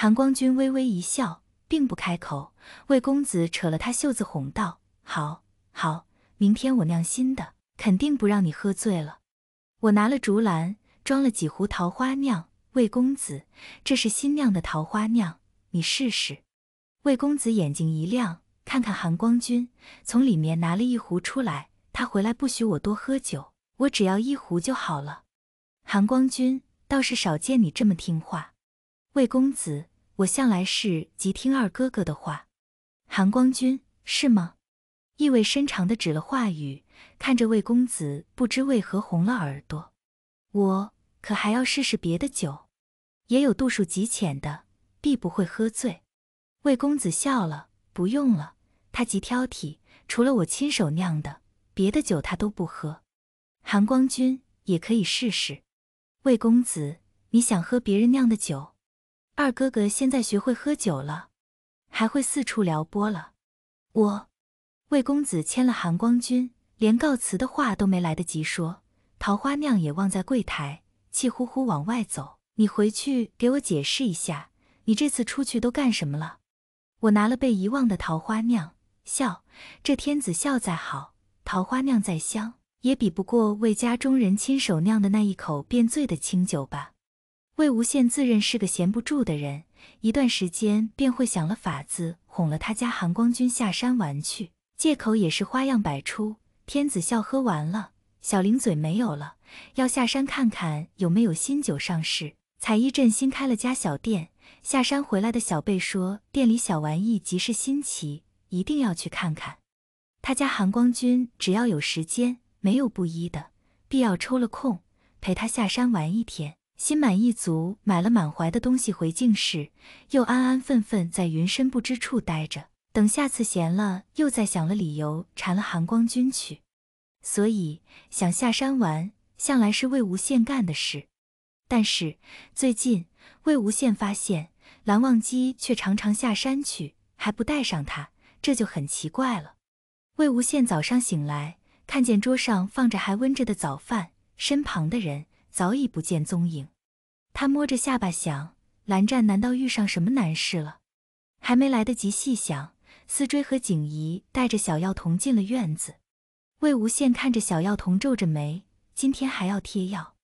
韩光君微微一笑，并不开口。魏公子扯了他袖子，哄道：“好，好，明天我酿新的，肯定不让你喝醉了。”我拿了竹篮，装了几壶桃花酿。魏公子，这是新酿的桃花酿，你试试。魏公子眼睛一亮，看看韩光君，从里面拿了一壶出来。他回来不许我多喝酒，我只要一壶就好了。韩光君倒是少见你这么听话。魏公子。我向来是极听二哥哥的话，韩光君是吗？意味深长的指了话语，看着魏公子不知为何红了耳朵。我可还要试试别的酒，也有度数极浅的，必不会喝醉。魏公子笑了，不用了，他极挑剔，除了我亲手酿的，别的酒他都不喝。韩光君也可以试试。魏公子，你想喝别人酿的酒？二哥哥现在学会喝酒了，还会四处撩拨了。我，魏公子牵了韩光君，连告辞的话都没来得及说，桃花酿也忘在柜台，气呼呼往外走。你回去给我解释一下，你这次出去都干什么了？我拿了被遗忘的桃花酿，笑。这天子笑再好，桃花酿再香，也比不过魏家中人亲手酿的那一口变醉的清酒吧。魏无羡自认是个闲不住的人，一段时间便会想了法子哄了他家韩光君下山玩去，借口也是花样百出。天子笑喝完了，小玲嘴没有了，要下山看看有没有新酒上市。采衣镇新开了家小店，下山回来的小贝说店里小玩意极是新奇，一定要去看看。他家韩光君只要有时间，没有不依的，必要抽了空陪他下山玩一天。心满意足，买了满怀的东西回静室，又安安分分在云深不知处待着，等下次闲了，又再想了理由缠了含光君去。所以想下山玩，向来是魏无羡干的事，但是最近魏无羡发现蓝忘机却常常下山去，还不带上他，这就很奇怪了。魏无羡早上醒来，看见桌上放着还温着的早饭，身旁的人。早已不见踪影，他摸着下巴想：蓝湛难道遇上什么难事了？还没来得及细想，思追和景怡带着小药童进了院子。魏无羡看着小药童皱着眉：“今天还要贴药？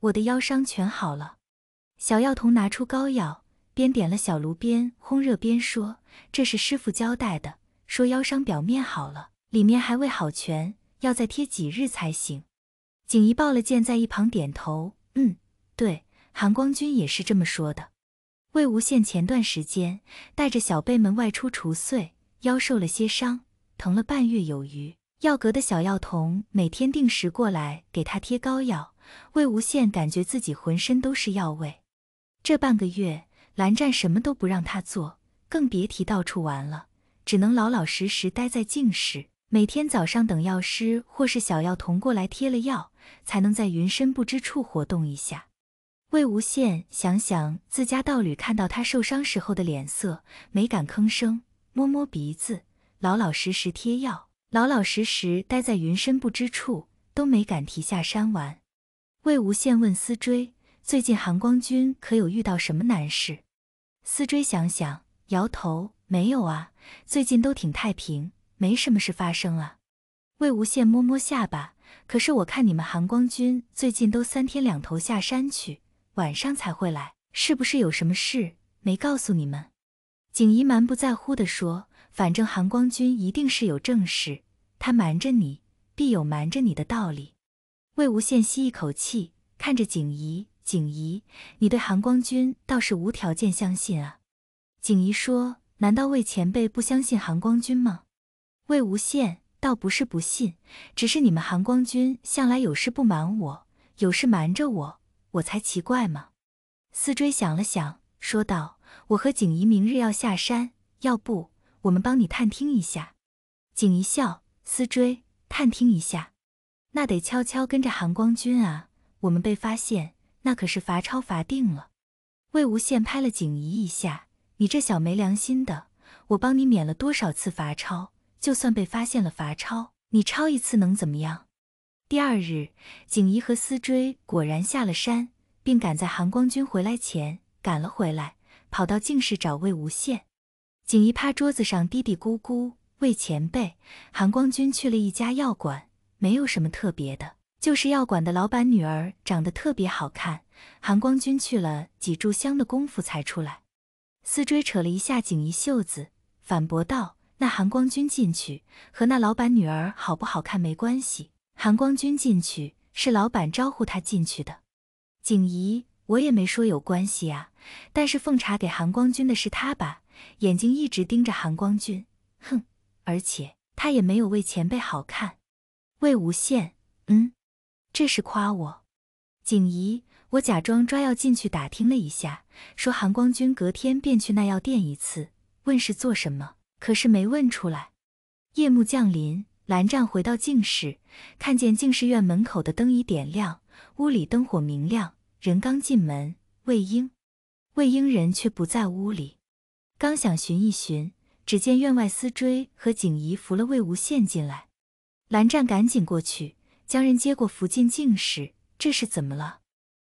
我的腰伤全好了。”小药童拿出膏药，边点了小炉边烘热，边说：“这是师傅交代的，说腰伤表面好了，里面还未好全，要再贴几日才行。”景怡抱了剑，在一旁点头。嗯，对，韩光君也是这么说的。魏无羡前段时间带着小辈们外出除祟，腰受了些伤，疼了半月有余。药阁的小药童每天定时过来给他贴膏药。魏无羡感觉自己浑身都是药味。这半个月，蓝湛什么都不让他做，更别提到处玩了，只能老老实实待在静室。每天早上等药师或是小药童过来贴了药，才能在云深不知处活动一下。魏无羡想想自家道侣看到他受伤时候的脸色，没敢吭声，摸摸鼻子，老老实实贴药，老老实实待在云深不知处，都没敢提下山玩。魏无羡问司追：“最近含光君可有遇到什么难事？”司追想想，摇头：“没有啊，最近都挺太平。”没什么事发生啊，魏无羡摸摸下巴。可是我看你们韩光君最近都三天两头下山去，晚上才会来，是不是有什么事没告诉你们？景怡蛮不在乎的说：“反正韩光君一定是有正事，他瞒着你，必有瞒着你的道理。”魏无羡吸一口气，看着景怡：“景怡，你对韩光君倒是无条件相信啊？”景怡说：“难道魏前辈不相信韩光君吗？”魏无羡倒不是不信，只是你们韩光君向来有事不瞒我，有事瞒着我，我才奇怪嘛。思追想了想，说道：“我和景怡明日要下山，要不我们帮你探听一下？”景怡笑，思追探听一下，那得悄悄跟着韩光君啊。我们被发现，那可是罚抄罚定了。魏无羡拍了景怡一下：“你这小没良心的，我帮你免了多少次罚抄？”就算被发现了罚抄，你抄一次能怎么样？第二日，景怡和思追果然下了山，并赶在韩光君回来前赶了回来，跑到静室找魏无羡。景怡趴桌子上嘀嘀咕咕：“魏前辈，韩光君去了一家药馆，没有什么特别的，就是药馆的老板女儿长得特别好看。韩光君去了几炷香的功夫才出来。”思追扯了一下景怡袖子，反驳道。那韩光君进去和那老板女儿好不好看没关系。韩光君进去是老板招呼他进去的。景怡，我也没说有关系啊。但是奉茶给韩光君的是他吧？眼睛一直盯着韩光君，哼！而且他也没有为前辈好看。魏无羡，嗯，这是夸我。景怡，我假装抓药进去打听了一下，说韩光君隔天便去那药店一次，问是做什么。可是没问出来。夜幕降临，蓝湛回到静室，看见静室院门口的灯已点亮，屋里灯火明亮。人刚进门，魏婴，魏婴人却不在屋里。刚想寻一寻，只见院外司追和景仪扶了魏无羡进来。蓝湛赶紧过去，将人接过，扶进静室。这是怎么了？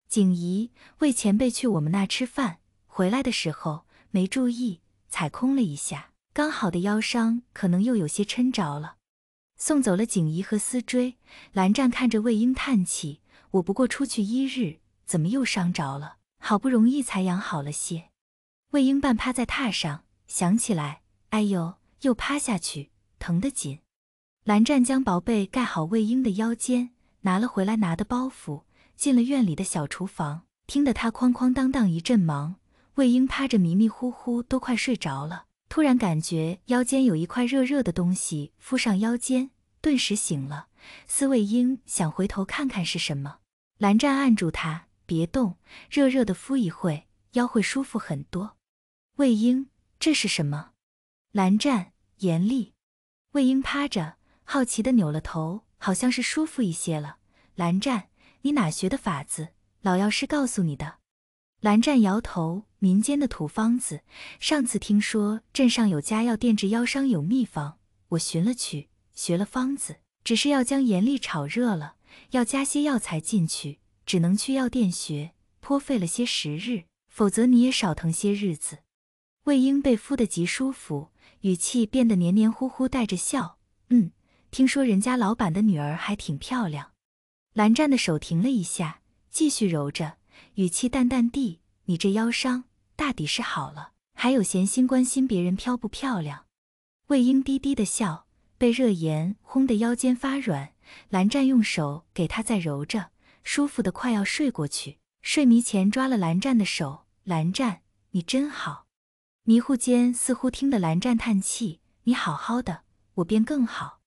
景怡，魏前辈去我们那吃饭，回来的时候没注意，踩空了一下。刚好的腰伤可能又有些抻着了。送走了景怡和思追，蓝湛看着魏婴叹气：“我不过出去一日，怎么又伤着了？好不容易才养好了些。”魏婴半趴在榻上，想起来，哎呦，又趴下去，疼得紧。蓝湛将薄被盖好魏婴的腰间，拿了回来拿的包袱，进了院里的小厨房，听得他哐哐当当一阵忙。魏婴趴着迷迷糊糊，都快睡着了。突然感觉腰间有一块热热的东西敷上腰间，顿时醒了。司卫英想回头看看是什么，蓝湛按住他，别动，热热的敷一会，腰会舒服很多。卫英，这是什么？蓝湛，严厉。卫英趴着，好奇的扭了头，好像是舒服一些了。蓝湛，你哪学的法子？老药师告诉你的。蓝湛摇头，民间的土方子。上次听说镇上有家药店治腰伤有秘方，我寻了去学了方子，只是要将盐粒炒热了，要加些药材进去，只能去药店学，颇费了些时日。否则你也少疼些日子。魏婴被敷得极舒服，语气变得黏黏糊糊，带着笑：“嗯，听说人家老板的女儿还挺漂亮。”蓝湛的手停了一下，继续揉着。语气淡淡地：“你这腰伤大抵是好了，还有闲心关心别人漂不漂亮？”魏婴低低的笑，被热盐烘得腰间发软，蓝湛用手给他再揉着，舒服的快要睡过去。睡迷前抓了蓝湛的手：“蓝湛，你真好。”迷糊间似乎听得蓝湛叹气：“你好好的，我便更好。”